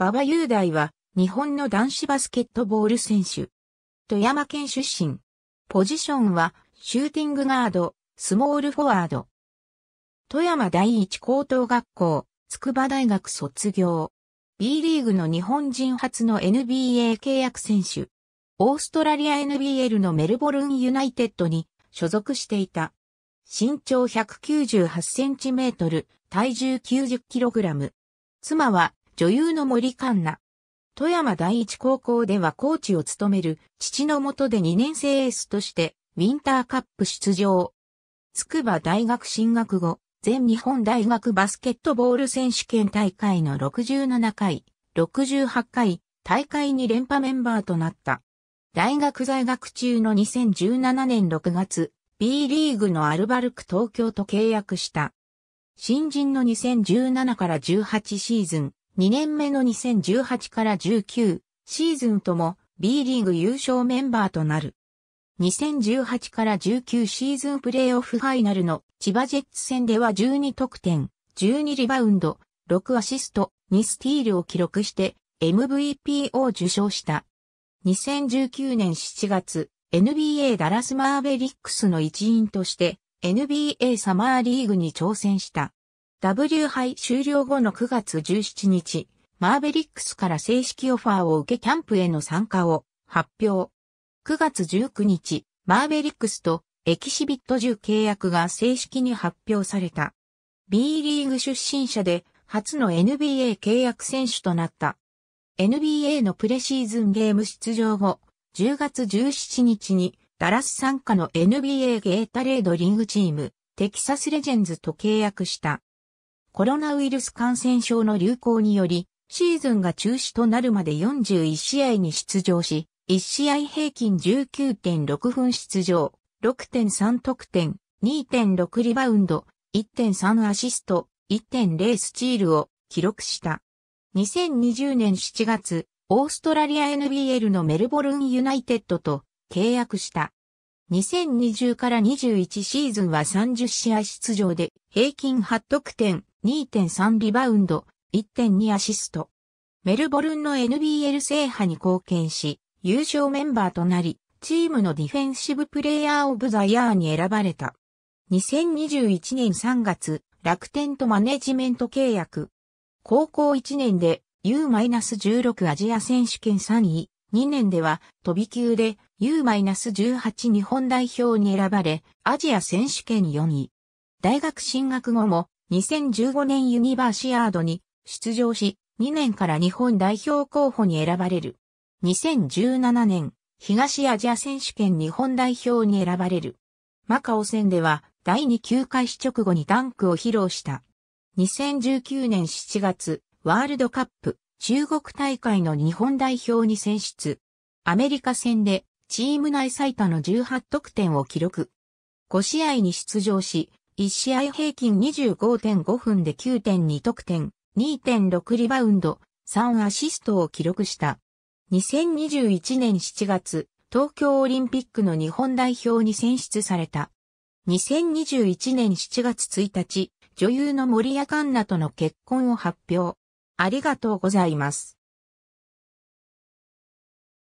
馬場雄大は、日本の男子バスケットボール選手。富山県出身。ポジションは、シューティングガード、スモールフォワード。富山第一高等学校、筑波大学卒業。B リーグの日本人初の NBA 契約選手。オーストラリア NBL のメルボルンユナイテッドに所属していた。身長198センチメートル、体重90キログラム。妻は女優の森カンナ富山第一高校ではコーチを務める父のもとで2年生エースとしてウィンターカップ出場。筑波大学進学後、全日本大学バスケットボール選手権大会の67回、68回、大会に連覇メンバーとなった。大学在学中の2017年6月、B リーグのアルバルク東京と契約した。新人の2017から18シーズン、2年目の2018から19シーズンとも B リーグ優勝メンバーとなる。2018から19シーズンプレイオフファイナルの千葉ジェッツ戦では12得点、12リバウンド、6アシスト、2スティールを記録して MVP を受賞した。2019年7月、NBA ダラスマーベリックスの一員として NBA サマーリーグに挑戦した。W 杯終了後の9月17日、マーベリックスから正式オファーを受けキャンプへの参加を発表。9月19日、マーベリックスとエキシビット10契約が正式に発表された。B リーグ出身者で初の NBA 契約選手となった。NBA のプレシーズンゲーム出場後、10月17日にダラス参加の NBA ゲータレードリングチーム、テキサスレジェンズと契約した。コロナウイルス感染症の流行により、シーズンが中止となるまで41試合に出場し、1試合平均19.6分出場、6.3得点、2.6リバウンド、1.3アシスト、1.0スチールを記録した。2020年7月、オーストラリア NBL のメルボルンユナイテッドと契約した。2020から21シーズンは30試合出場で平均8得点、2.3リバウンド、1.2アシスト。メルボルンの NBL 制覇に貢献し、優勝メンバーとなり、チームのディフェンシブプレイヤーオブザイヤーに選ばれた。2021年3月、楽天とマネジメント契約。高校1年で U-16 アジア選手権3位、2年では飛び級で U-18 日本代表に選ばれ、アジア選手権4位。大学進学後も2015年ユニバーシアードに出場し、2年から日本代表候補に選ばれる。2017年、東アジア選手権日本代表に選ばれる。マカオ戦では、第2級開始直後にダンクを披露した。2019年7月、ワールドカップ、中国大会の日本代表に選出。アメリカ戦で、チーム内最多の18得点を記録。5試合に出場し、1試合平均25.5分で9.2得点、2.6リバウンド、3アシストを記録した。2021年7月、東京オリンピックの日本代表に選出された。2021年7月1日、女優の森谷環奈との結婚を発表。ありがとうございます。